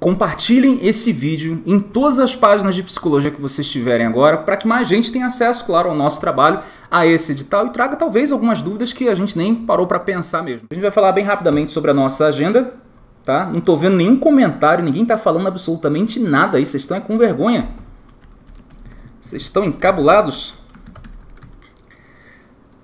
compartilhem esse vídeo em todas as páginas de psicologia que vocês tiverem agora, para que mais gente tenha acesso, claro, ao nosso trabalho, a esse edital e traga talvez algumas dúvidas que a gente nem parou para pensar mesmo. A gente vai falar bem rapidamente sobre a nossa agenda, tá? Não estou vendo nenhum comentário, ninguém está falando absolutamente nada aí, vocês estão é com vergonha. Vocês estão encabulados?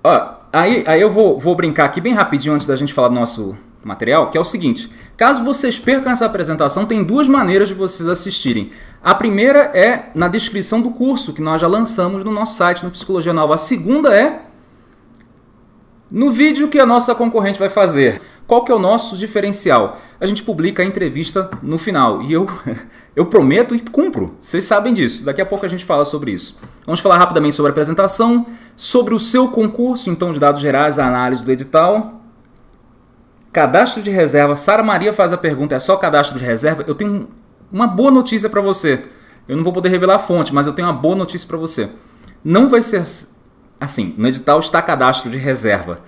Ó, aí, aí eu vou, vou brincar aqui bem rapidinho antes da gente falar do nosso material, que é o seguinte. Caso vocês percam essa apresentação, tem duas maneiras de vocês assistirem. A primeira é na descrição do curso que nós já lançamos no nosso site, no Psicologia Nova. A segunda é no vídeo que a nossa concorrente vai fazer. Qual que é o nosso diferencial? A gente publica a entrevista no final e eu eu prometo e cumpro. Vocês sabem disso. Daqui a pouco a gente fala sobre isso. Vamos falar rapidamente sobre a apresentação, sobre o seu concurso, então de dados gerais, a análise do edital, Cadastro de reserva. Sara Maria faz a pergunta: é só cadastro de reserva? Eu tenho uma boa notícia para você. Eu não vou poder revelar a fonte, mas eu tenho uma boa notícia para você. Não vai ser assim. No edital está cadastro de reserva.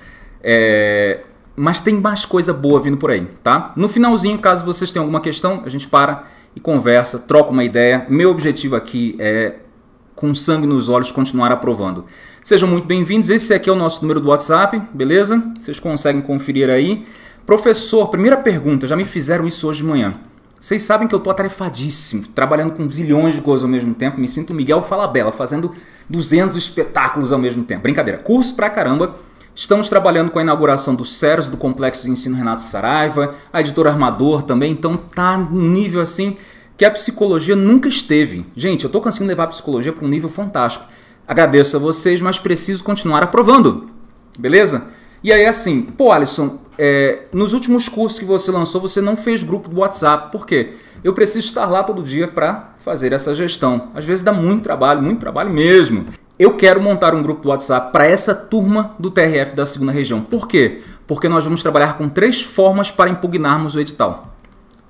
É, mas tem mais coisa boa vindo por aí, tá? No finalzinho, caso vocês tenham alguma questão, a gente para e conversa, troca uma ideia. Meu objetivo aqui é, com sangue nos olhos, continuar aprovando. Sejam muito bem-vindos. Esse aqui é o nosso número do WhatsApp, beleza? Vocês conseguem conferir aí. Professor, primeira pergunta, já me fizeram isso hoje de manhã. Vocês sabem que eu tô atarefadíssimo, trabalhando com zilhões de coisas ao mesmo tempo, me sinto Miguel Falabella, fazendo 200 espetáculos ao mesmo tempo. Brincadeira, curso pra caramba. Estamos trabalhando com a inauguração do CERS, do Complexo de Ensino Renato Saraiva, a editora Armador também, então tá nível assim que a psicologia nunca esteve. Gente, eu tô conseguindo levar a psicologia para um nível fantástico. Agradeço a vocês, mas preciso continuar aprovando. Beleza? E aí, assim, pô, Alisson, é, nos últimos cursos que você lançou, você não fez grupo do WhatsApp. Por quê? Eu preciso estar lá todo dia para fazer essa gestão. Às vezes dá muito trabalho, muito trabalho mesmo. Eu quero montar um grupo do WhatsApp para essa turma do TRF da segunda região. Por quê? Porque nós vamos trabalhar com três formas para impugnarmos o edital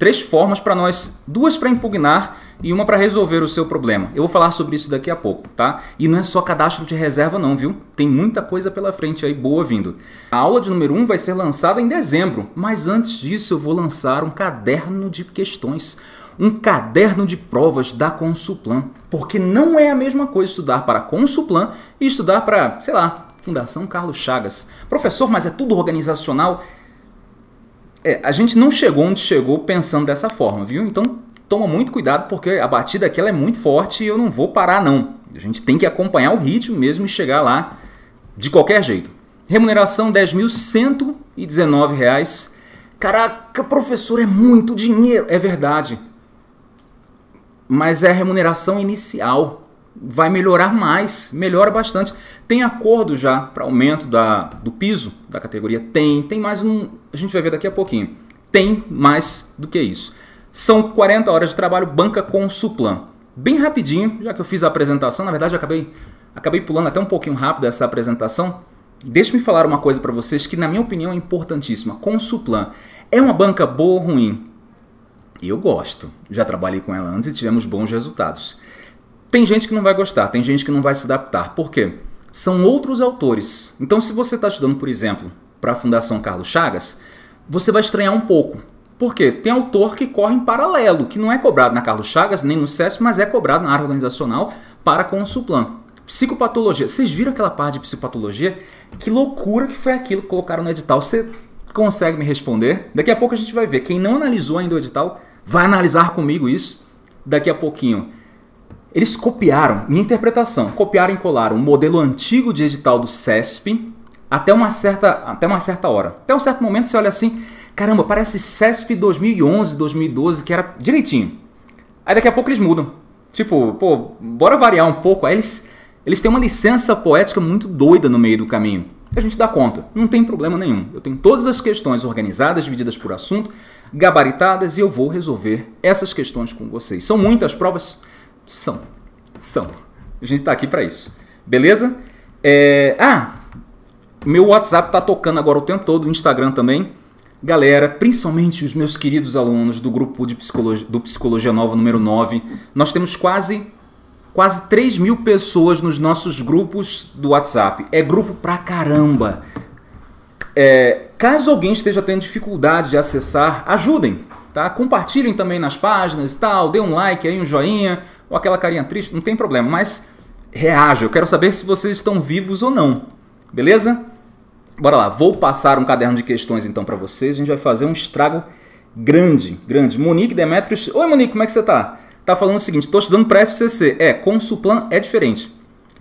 três formas para nós, duas para impugnar e uma para resolver o seu problema. Eu vou falar sobre isso daqui a pouco, tá? E não é só cadastro de reserva não, viu? Tem muita coisa pela frente aí, boa vindo. A aula de número 1 um vai ser lançada em dezembro, mas antes disso eu vou lançar um caderno de questões, um caderno de provas da Consulplan, porque não é a mesma coisa estudar para Consulplan e estudar para, sei lá, Fundação Carlos Chagas. Professor, mas é tudo organizacional? É, a gente não chegou onde chegou pensando dessa forma, viu? Então toma muito cuidado porque a batida aqui é muito forte e eu não vou parar não. A gente tem que acompanhar o ritmo mesmo e chegar lá de qualquer jeito. Remuneração R$ reais. Caraca, professor, é muito dinheiro. É verdade. Mas é a remuneração inicial vai melhorar mais, melhora bastante. Tem acordo já para aumento da, do piso da categoria? Tem, tem mais um, a gente vai ver daqui a pouquinho. Tem mais do que isso. São 40 horas de trabalho banca com suplan. Bem rapidinho, já que eu fiz a apresentação, na verdade acabei acabei pulando até um pouquinho rápido essa apresentação. Deixe-me falar uma coisa para vocês que na minha opinião é importantíssima. Com suplan é uma banca boa ou ruim? Eu gosto. Já trabalhei com ela antes e tivemos bons resultados. Tem gente que não vai gostar, tem gente que não vai se adaptar. Por quê? São outros autores. Então, se você está estudando, por exemplo, para a Fundação Carlos Chagas, você vai estranhar um pouco. Por quê? Tem autor que corre em paralelo, que não é cobrado na Carlos Chagas nem no SESP, mas é cobrado na área organizacional para com o Suplan. Psicopatologia. Vocês viram aquela parte de psicopatologia? Que loucura que foi aquilo que colocaram no edital. Você consegue me responder? Daqui a pouco a gente vai ver. Quem não analisou ainda o edital, vai analisar comigo isso daqui a pouquinho. Eles copiaram, minha interpretação, copiaram e colaram o um modelo antigo de edital do CESP até uma certa, até uma certa hora. Até um certo momento você olha assim, caramba, parece CESP 2011, 2012, que era direitinho. Aí daqui a pouco eles mudam. Tipo, pô, bora variar um pouco. Aí eles, eles têm uma licença poética muito doida no meio do caminho. A gente dá conta, não tem problema nenhum. Eu tenho todas as questões organizadas, divididas por assunto, gabaritadas e eu vou resolver essas questões com vocês. São muitas provas são. São. A gente está aqui para isso. Beleza? É... Ah, meu WhatsApp tá tocando agora o tempo todo, o Instagram também. Galera, principalmente os meus queridos alunos do grupo de psicologia, do Psicologia Nova número 9, nós temos quase quase 3 mil pessoas nos nossos grupos do WhatsApp. É grupo pra caramba. É, caso alguém esteja tendo dificuldade de acessar, ajudem, tá? Compartilhem também nas páginas e tal, dê um like aí, um joinha, ou aquela carinha triste, não tem problema, mas reaja. Eu quero saber se vocês estão vivos ou não. Beleza? Bora lá, vou passar um caderno de questões então para vocês. A gente vai fazer um estrago grande, grande. Monique Demetrios. Oi, Monique, como é que você tá? Tá falando o seguinte: tô estudando para FCC. É, com Suplan é diferente.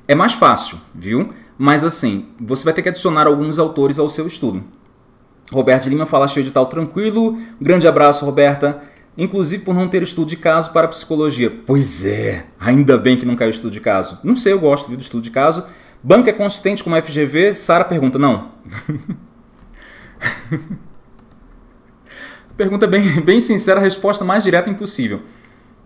É mais fácil, viu? Mas assim, você vai ter que adicionar alguns autores ao seu estudo. Roberto Lima fala cheio de tal tranquilo. Um grande abraço, Roberta inclusive por não ter estudo de caso para psicologia. Pois é, ainda bem que não caiu estudo de caso. Não sei, eu gosto do estudo de caso. Banco é consistente com FGV? Sara pergunta, não. pergunta bem, bem sincera, a resposta mais direta impossível.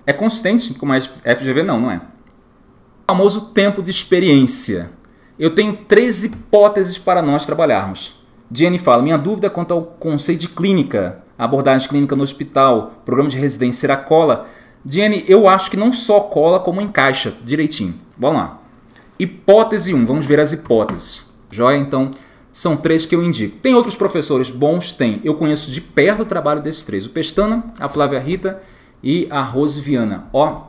É consistente com mais FGV? Não, não é. O famoso tempo de experiência. Eu tenho três hipóteses para nós trabalharmos. Jenny fala: minha dúvida é quanto ao conceito de clínica abordagem clínica no hospital, programa de residência, será cola? Jenny, eu acho que não só cola, como encaixa direitinho. Vamos lá. Hipótese 1, vamos ver as hipóteses. Joia, então, são três que eu indico. Tem outros professores bons? Tem. Eu conheço de perto o trabalho desses três. O Pestana, a Flávia Rita e a Rose Viana. Ó,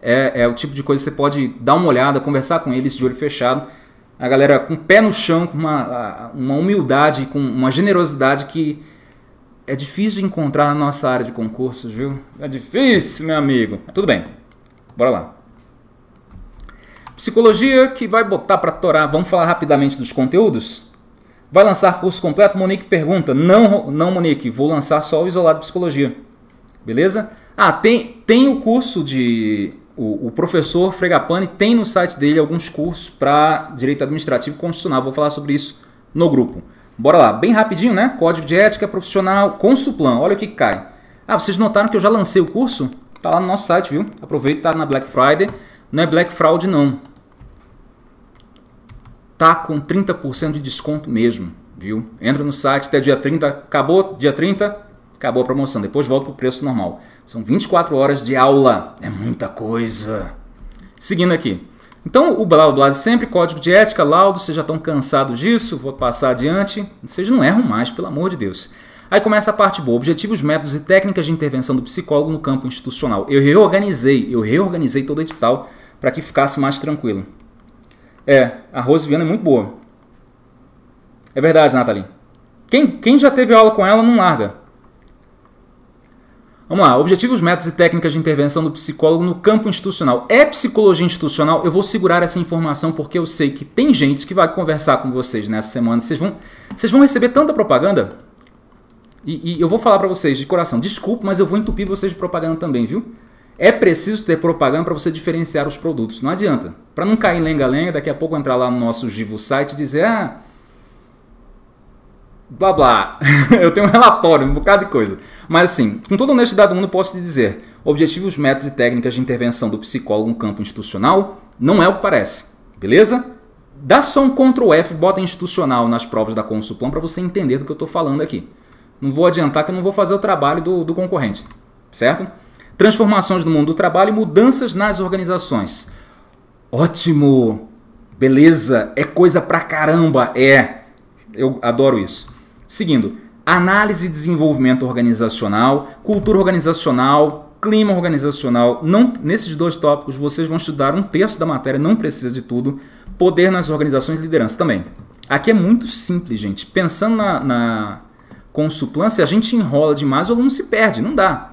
é, é o tipo de coisa que você pode dar uma olhada, conversar com eles de olho fechado. A galera com o pé no chão, com uma, uma humildade, com uma generosidade que é difícil encontrar na nossa área de concursos, viu? É difícil, meu amigo. Tudo bem, bora lá. Psicologia que vai botar para torar. Vamos falar rapidamente dos conteúdos? Vai lançar curso completo? Monique pergunta. Não, não Monique, vou lançar só o isolado psicologia. Beleza? Ah, tem, tem o curso de. O, o professor Fregapane tem no site dele alguns cursos para direito administrativo e constitucional. Vou falar sobre isso no grupo. Bora lá, bem rapidinho, né? Código de ética profissional com Suplan. Olha o que cai. Ah, vocês notaram que eu já lancei o curso? Tá lá no nosso site, viu? Aproveita, tá na Black Friday. Não é Black Fraud não. Tá com 30% de desconto mesmo, viu? Entra no site até dia 30, acabou dia 30, acabou a promoção. Depois volta pro preço normal. São 24 horas de aula. É muita coisa. Seguindo aqui. Então, o blá blá blá de sempre, código de ética, laudo, vocês já estão cansados disso, vou passar adiante. Vocês não erram mais, pelo amor de Deus. Aí começa a parte boa, objetivos, métodos e técnicas de intervenção do psicólogo no campo institucional. Eu reorganizei, eu reorganizei todo o edital para que ficasse mais tranquilo. É, a Rose Viana é muito boa. É verdade, Nathalie. Quem, quem já teve aula com ela não larga. Vamos lá, objetivos, métodos e técnicas de intervenção do psicólogo no campo institucional. É psicologia institucional? Eu vou segurar essa informação porque eu sei que tem gente que vai conversar com vocês nessa semana. Vocês vão, vocês vão receber tanta propaganda. E, e eu vou falar para vocês de coração, desculpe, mas eu vou entupir vocês de propaganda também, viu? É preciso ter propaganda para você diferenciar os produtos. Não adianta. Para não cair lenga-lenga, daqui a pouco entrar lá no nosso Givo site e dizer, ah, blá blá. eu tenho um relatório, um bocado de coisa. Mas assim, com toda honestidade do mundo, eu posso te dizer: objetivos, métodos e técnicas de intervenção do psicólogo no campo institucional não é o que parece, beleza? Dá só um Ctrl F, bota institucional nas provas da Consulplan para você entender do que eu estou falando aqui. Não vou adiantar que eu não vou fazer o trabalho do, do concorrente, certo? Transformações no mundo do trabalho e mudanças nas organizações. Ótimo! Beleza, é coisa pra caramba, é. Eu adoro isso. Seguindo, análise e desenvolvimento organizacional, cultura organizacional, clima organizacional. Não, nesses dois tópicos vocês vão estudar um terço da matéria, não precisa de tudo. Poder nas organizações e liderança também. Aqui é muito simples, gente. Pensando na, na consuplância, a gente enrola demais, o aluno se perde. Não dá.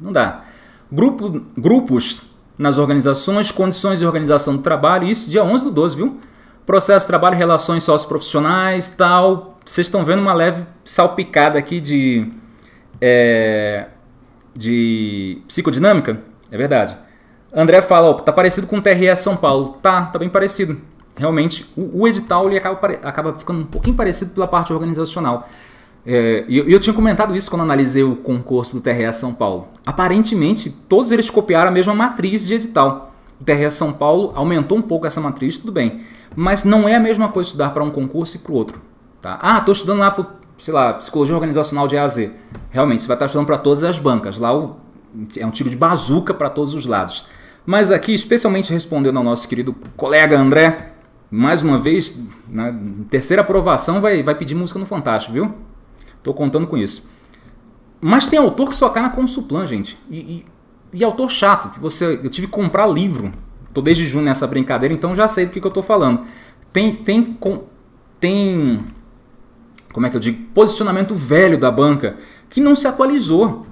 Não dá. Grupo, grupos nas organizações, condições de organização do trabalho, isso dia 11 do 12, viu? Processo de trabalho, relações socioprofissionais, tal, vocês estão vendo uma leve salpicada aqui de, é, de psicodinâmica, é verdade. André fala, ó, tá parecido com o TRE São Paulo. Tá, tá bem parecido. Realmente, o, o edital ele acaba, acaba ficando um pouquinho parecido pela parte organizacional. É, e eu, eu, tinha comentado isso quando analisei o concurso do TRE São Paulo. Aparentemente, todos eles copiaram a mesma matriz de edital. O TRE São Paulo aumentou um pouco essa matriz, tudo bem. Mas não é a mesma coisa estudar para um concurso e para o outro. Tá? Ah, estou estudando lá para, sei lá, Psicologia Organizacional de Z. Realmente, você vai estar estudando para todas as bancas. Lá o, é um tiro de bazuca para todos os lados. Mas aqui, especialmente respondendo ao nosso querido colega André, mais uma vez, na né, terceira aprovação vai, vai pedir música no Fantástico, viu? Estou contando com isso. Mas tem autor que só cai na Consuplan, gente. E, e, e, autor chato, que você. Eu tive que comprar livro. Tô desde junho nessa brincadeira, então já sei do que, que eu tô falando. Tem, tem, com, tem como é que eu digo, posicionamento velho da banca, que não se atualizou.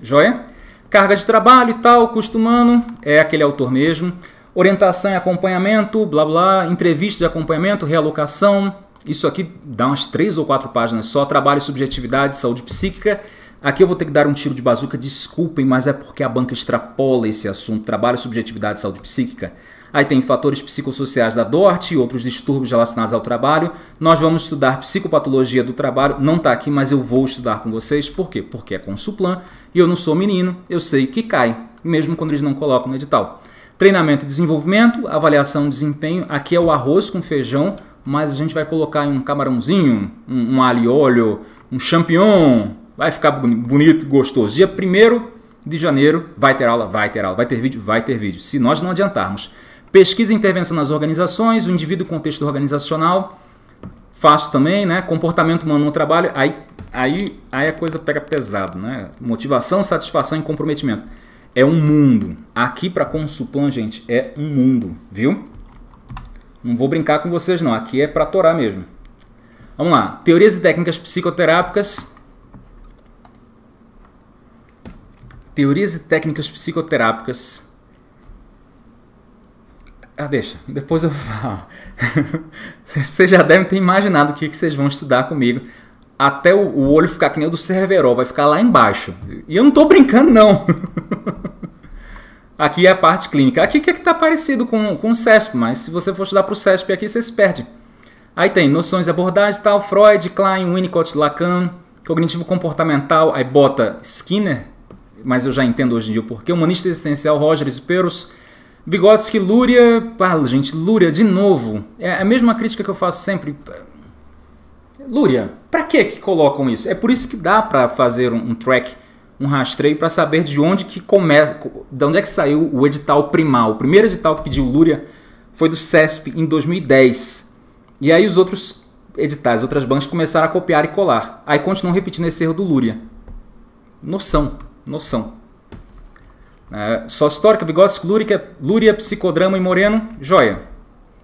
Joia? Carga de trabalho e tal, custo humano, é aquele autor mesmo. Orientação e acompanhamento, blá blá, entrevistas de acompanhamento, realocação. Isso aqui dá umas três ou quatro páginas só. Trabalho, subjetividade, saúde psíquica. Aqui eu vou ter que dar um tiro de bazuca, desculpem, mas é porque a banca extrapola esse assunto. Trabalho, subjetividade, saúde psíquica Aí tem fatores psicossociais da DORT e outros distúrbios relacionados ao trabalho. Nós vamos estudar psicopatologia do trabalho. Não está aqui, mas eu vou estudar com vocês. Por quê? Porque é com suplan e eu não sou menino, eu sei que cai, mesmo quando eles não colocam no edital. Treinamento e desenvolvimento, avaliação e desempenho. Aqui é o arroz com feijão, mas a gente vai colocar um camarãozinho, um, um alho e óleo, um champignon. Vai ficar bonito, gostoso. Dia 1 de janeiro vai ter aula, vai ter aula, vai ter vídeo, vai ter vídeo. Se nós não adiantarmos Pesquisa e intervenção nas organizações, o indivíduo e contexto organizacional. Faço também, né? Comportamento humano no trabalho. Aí, aí, aí a coisa pega pesado, né? Motivação, satisfação e comprometimento. É um mundo. Aqui para Consulplan, gente, é um mundo, viu? Não vou brincar com vocês não, aqui é para torar mesmo. Vamos lá. Teorias e técnicas psicoterápicas. Teorias e técnicas psicoterápicas ah, deixa, depois eu falo. vocês já devem ter imaginado o que, que vocês vão estudar comigo. Até o, olho ficar que nem o do Cerveró, vai ficar lá embaixo. E eu não estou brincando, não. aqui é a parte clínica. Aqui que é que está parecido com, com o CESP, mas se você for estudar para o CESP aqui, você se perde. Aí tem noções de abordagem tal, Freud, Klein, Winnicott, Lacan, cognitivo comportamental, aí bota Skinner, mas eu já entendo hoje em dia o porquê, humanista existencial, Rogers, Peros, Vygotsky, Lúria. Ah, gente, Lúria, de novo. É a mesma crítica que eu faço sempre. Lúria, para que que colocam isso? É por isso que dá para fazer um, um, track, um rastreio para saber de onde que começa, de onde é que saiu o edital primal. O primeiro edital que pediu Lúria foi do CESP em 2010. E aí os outros editais, outras bancas começaram a copiar e colar. Aí continuam repetindo esse erro do Lúria. Noção, noção. É, sócio histórica, Bigode, Lúria, Lúria, Psicodrama e Moreno, joia.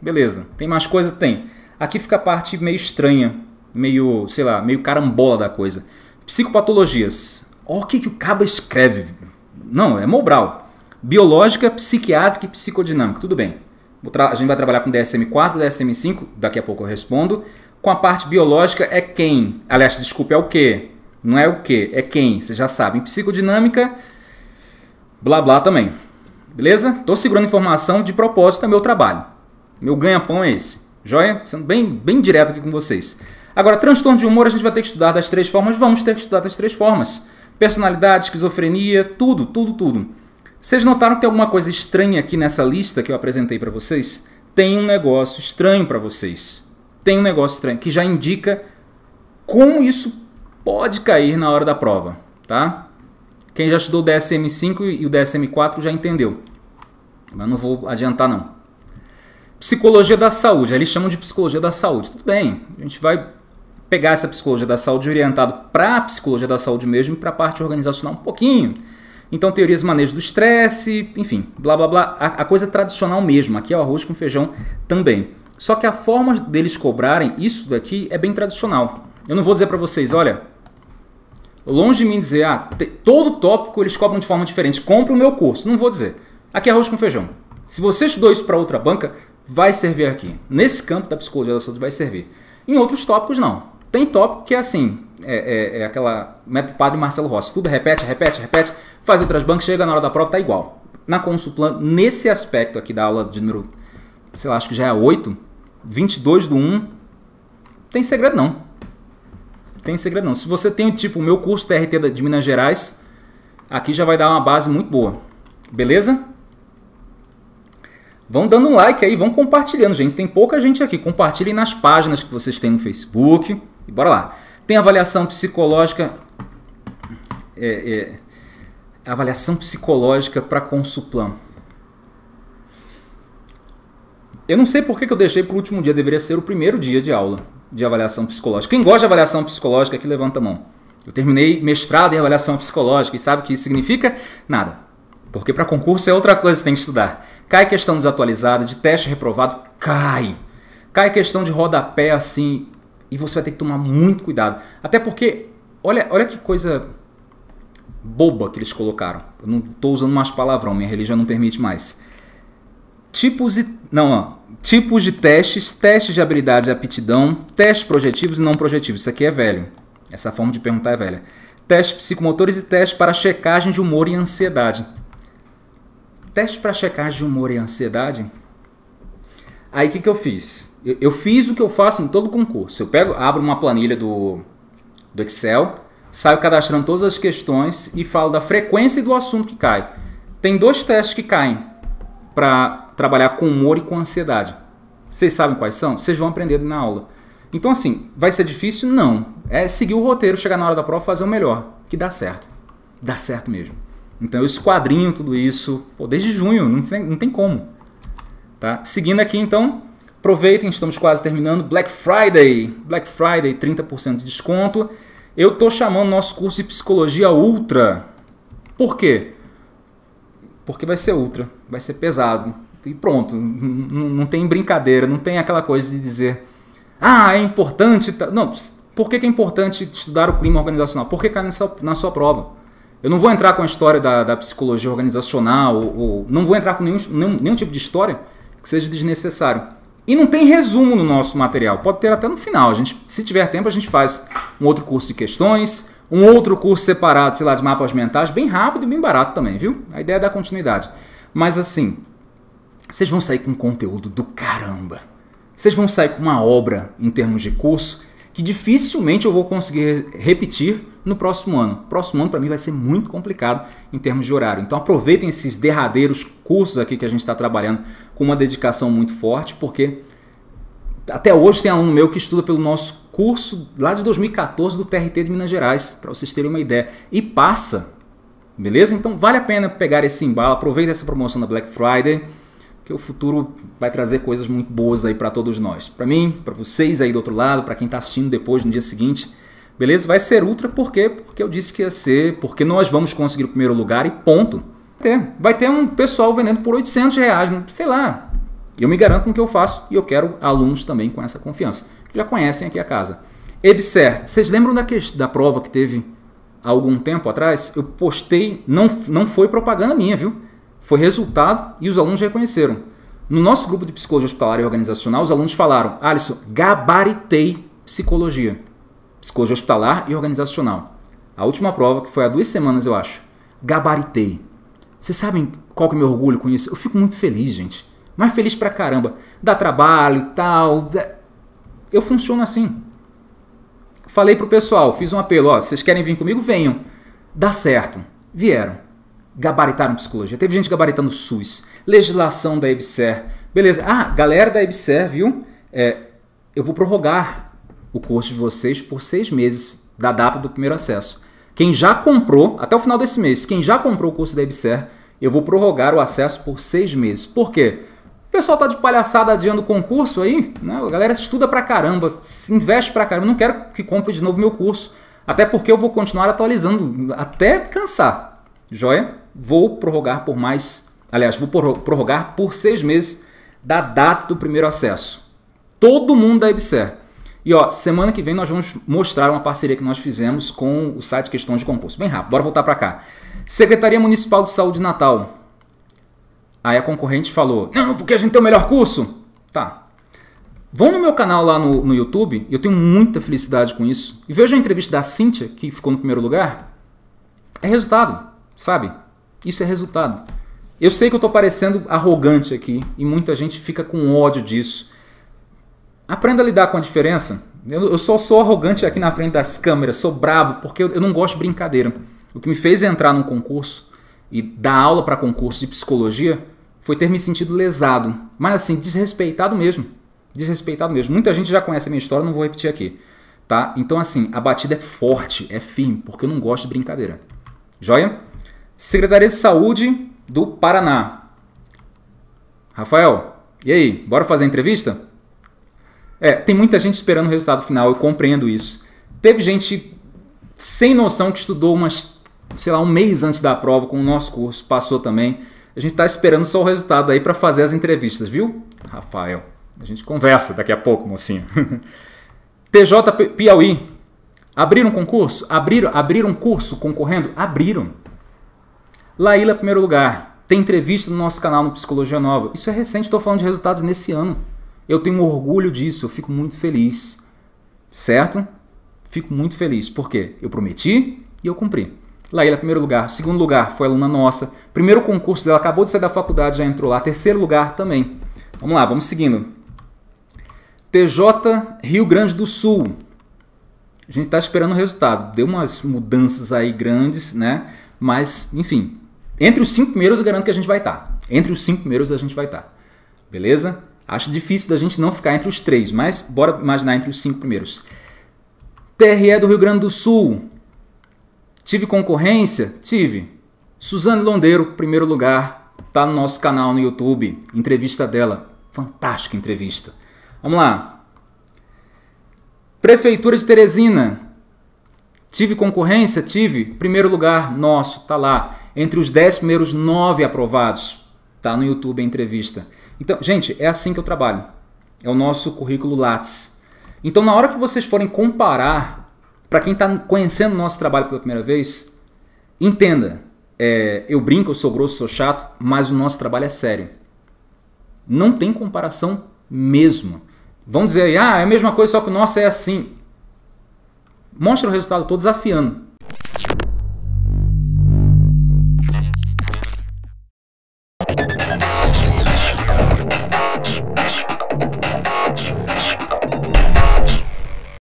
Beleza. Tem mais coisa? Tem. Aqui fica a parte meio estranha, meio, sei lá, meio carambola da coisa. Psicopatologias. Olha o que, que o Caba escreve. Não, é Mobral. Biológica, psiquiátrica e psicodinâmica. Tudo bem. A gente vai trabalhar com DSM-4, DSM-5, daqui a pouco eu respondo. Com a parte biológica é quem? Aliás, desculpa, é o que? Não é o que, é quem, vocês já sabem. Psicodinâmica blá blá também. Beleza? Tô segurando informação de propósito, é meu trabalho. Meu ganha-pão é esse. Joia? Sendo bem, bem direto aqui com vocês. Agora, transtorno de humor a gente vai ter que estudar das três formas, vamos ter que estudar das três formas. Personalidade, esquizofrenia, tudo, tudo, tudo. Vocês notaram que tem alguma coisa estranha aqui nessa lista que eu apresentei para vocês? Tem um negócio estranho para vocês. Tem um negócio estranho que já indica como isso pode cair na hora da prova, tá? Quem já estudou o DSM-5 e o DSM-4 já entendeu. Mas não vou adiantar não. Psicologia da saúde, eles chamam de psicologia da saúde. Tudo bem, a gente vai pegar essa psicologia da saúde orientado para a psicologia da saúde mesmo, para a parte organizacional um pouquinho. Então, teorias de manejo do estresse, enfim, blá blá blá, a, a coisa é tradicional mesmo. Aqui é o arroz com feijão também. Só que a forma deles cobrarem isso daqui é bem tradicional. Eu não vou dizer para vocês, olha, Longe de mim dizer, ah, todo tópico eles cobram de forma diferente. Compre o meu curso. Não vou dizer. Aqui é arroz com feijão. Se você estudou isso para outra banca, vai servir aqui. Nesse campo da psicologia da saúde vai servir. Em outros tópicos, não. Tem tópico que é assim, é, é, é aquela método padre Marcelo Rossi. Tudo repete, repete, repete, faz outras bancas, chega na hora da prova, tá igual. Na Consulplan, nesse aspecto aqui da aula de número, sei lá, acho que já é 8, 22 do 1, tem segredo não tem segredo não. Se você tem tipo o meu curso TRT de Minas Gerais, aqui já vai dar uma base muito boa. Beleza? Vão dando um like aí, vão compartilhando, gente. Tem pouca gente aqui. Compartilhem nas páginas que vocês têm no Facebook. E bora lá. Tem avaliação psicológica. É, é, avaliação psicológica para consulplan. Eu não sei por que, que eu deixei para o último dia, deveria ser o primeiro dia de aula de avaliação psicológica. Quem gosta de avaliação psicológica aqui levanta a mão. Eu terminei mestrado em avaliação psicológica e sabe o que isso significa? Nada. Porque para concurso é outra coisa que tem que estudar. Cai questão desatualizada, de teste reprovado, cai. Cai questão de rodapé assim e você vai ter que tomar muito cuidado. Até porque, olha, olha que coisa boba que eles colocaram. Eu não estou usando mais palavrão, minha religião não permite mais. Tipos e. Não, não, Tipos de testes, testes de habilidade e aptidão, testes projetivos e não projetivos. Isso aqui é velho. Essa forma de perguntar é velha. Testes psicomotores e testes para checagem de humor e ansiedade. Teste para checagem de humor e ansiedade? Aí o que, que eu fiz? Eu, eu, fiz o que eu faço em todo concurso. Eu pego, abro uma planilha do, do Excel, saio cadastrando todas as questões e falo da frequência e do assunto que cai. Tem dois testes que caem para trabalhar com humor e com ansiedade. Vocês sabem quais são? Vocês vão aprender na aula. Então, assim, vai ser difícil? Não. É seguir o roteiro, chegar na hora da prova, fazer o melhor, que dá certo. Dá certo mesmo. Então, eu esquadrinho tudo isso pô, desde junho, não tem, não tem como. Tá? Seguindo aqui, então, aproveitem, estamos quase terminando. Black Friday. Black Friday, 30% de desconto. Eu tô chamando nosso curso de psicologia ultra. Por quê? Porque vai ser ultra, vai ser pesado e pronto. Não, tem brincadeira, não tem aquela coisa de dizer ah, é importante. Não, por que, que é importante estudar o clima organizacional? Porque cai na sua, na sua prova. Eu não vou entrar com a história da, da psicologia organizacional, ou, ou, não vou entrar com nenhum, nenhum, nenhum tipo de história que seja desnecessário. E não tem resumo no nosso material, pode ter até no final. A gente, se tiver tempo, a gente faz um outro curso de questões, um outro curso separado, sei lá, de mapas mentais, bem rápido e bem barato também, viu? A ideia é dar continuidade. Mas assim, vocês vão sair com conteúdo do caramba. Vocês vão sair com uma obra em termos de curso que dificilmente eu vou conseguir repetir no próximo ano. Próximo ano para mim vai ser muito complicado em termos de horário. Então aproveitem esses derradeiros cursos aqui que a gente está trabalhando com uma dedicação muito forte, porque até hoje tem aluno meu que estuda pelo nosso curso lá de 2014 do TRT de Minas Gerais, para vocês terem uma ideia, e passa, beleza? Então vale a pena pegar esse embalo, aproveita essa promoção da Black Friday que o futuro vai trazer coisas muito boas aí para todos nós. Para mim, para vocês aí do outro lado, para quem está assistindo depois no dia seguinte, beleza? Vai ser ultra por quê? Porque eu disse que ia ser, porque nós vamos conseguir o primeiro lugar e ponto. Ter. Vai ter um pessoal vendendo por 800 reais, né? sei lá. Eu me garanto no que eu faço e eu quero alunos também com essa confiança, que já conhecem aqui a casa. EBSER, vocês lembram da, que, da prova que teve há algum tempo atrás? Eu postei, não, não foi propaganda minha, viu? Foi resultado e os alunos reconheceram. No nosso grupo de psicologia hospitalar e organizacional, os alunos falaram: Alisson, gabaritei psicologia. Psicologia hospitalar e organizacional. A última prova, que foi há duas semanas, eu acho. Gabaritei. Vocês sabem qual que é o meu orgulho com isso? Eu fico muito feliz, gente. Mas feliz pra caramba. Dá trabalho e tal. Dá... Eu funciono assim. Falei pro pessoal, fiz um apelo, ó, vocês querem vir comigo? Venham. Dá certo. Vieram gabaritaram psicologia, teve gente gabaritando SUS, legislação da EBSER. Beleza, ah, galera da EBSER, viu? É, eu vou prorrogar o curso de vocês por seis meses da data do primeiro acesso. Quem já comprou, até o final desse mês, quem já comprou o curso da EBSER, eu vou prorrogar o acesso por seis meses. Por quê? O pessoal tá de palhaçada adiando o concurso aí, né? A galera estuda pra caramba, investe pra caramba. não quero que compre de novo meu curso. Até porque eu vou continuar atualizando até cansar. Joia? Vou prorrogar por mais. Aliás, vou prorrogar por seis meses da data do primeiro acesso. Todo mundo da EBSER. E ó, semana que vem nós vamos mostrar uma parceria que nós fizemos com o site Questões de Concurso. Bem rápido, bora voltar para cá. Secretaria Municipal de Saúde de Natal. Aí a concorrente falou: Não, porque a gente tem o melhor curso. Tá. Vão no meu canal lá no, no YouTube, eu tenho muita felicidade com isso. E veja a entrevista da Cíntia, que ficou no primeiro lugar. É resultado. Sabe? Isso é resultado. Eu sei que eu estou parecendo arrogante aqui e muita gente fica com ódio disso. Aprenda a lidar com a diferença. Eu, eu só sou arrogante aqui na frente das câmeras, sou brabo, porque eu, eu não gosto de brincadeira. O que me fez entrar num concurso e dar aula para concurso de psicologia foi ter me sentido lesado, mas assim, desrespeitado mesmo. Desrespeitado mesmo. Muita gente já conhece a minha história, não vou repetir aqui. Tá? Então, assim, a batida é forte, é firme, porque eu não gosto de brincadeira. Joia? Secretaria de Saúde do Paraná. Rafael, e aí, bora fazer a entrevista? É, tem muita gente esperando o resultado final, eu compreendo isso. Teve gente sem noção que estudou umas, sei lá, um mês antes da prova com o nosso curso, passou também. A gente está esperando só o resultado aí para fazer as entrevistas, viu? Rafael, a gente conversa daqui a pouco, mocinho. TJ Piauí. Abriram concurso? Abriram, abriram curso concorrendo? Abriram. Laíla, primeiro lugar. Tem entrevista no nosso canal no Psicologia Nova. Isso é recente, estou falando de resultados nesse ano. Eu tenho orgulho disso, eu fico muito feliz. Certo? Fico muito feliz, porque eu prometi e eu cumpri. Laíla, primeiro lugar. Segundo lugar, foi aluna nossa. Primeiro concurso dela, acabou de sair da faculdade, já entrou lá. Terceiro lugar também. Vamos lá, vamos seguindo. TJ Rio Grande do Sul. A gente está esperando o resultado. Deu umas mudanças aí grandes, né? Mas, enfim, entre os cinco primeiros eu garanto que a gente vai estar. Tá. Entre os cinco primeiros a gente vai estar. Tá. Beleza? Acho difícil da gente não ficar entre os três, mas bora imaginar entre os cinco primeiros. TRE do Rio Grande do Sul. Tive concorrência? Tive. Suzane Londeiro, primeiro lugar, tá no nosso canal no YouTube. Entrevista dela. Fantástica entrevista. Vamos lá. Prefeitura de Teresina. Tive concorrência? Tive. Primeiro lugar, nosso, tá lá entre os 10 primeiros 9 aprovados. Tá no YouTube a entrevista. Então, gente, é assim que eu trabalho. É o nosso currículo Lattes. Então, na hora que vocês forem comparar, para quem está conhecendo o nosso trabalho pela primeira vez, entenda. É, eu brinco, eu sou grosso, sou chato, mas o nosso trabalho é sério. Não tem comparação mesmo. Vão dizer aí, ah, é a mesma coisa, só que o nosso é assim. Mostra o resultado, estou desafiando.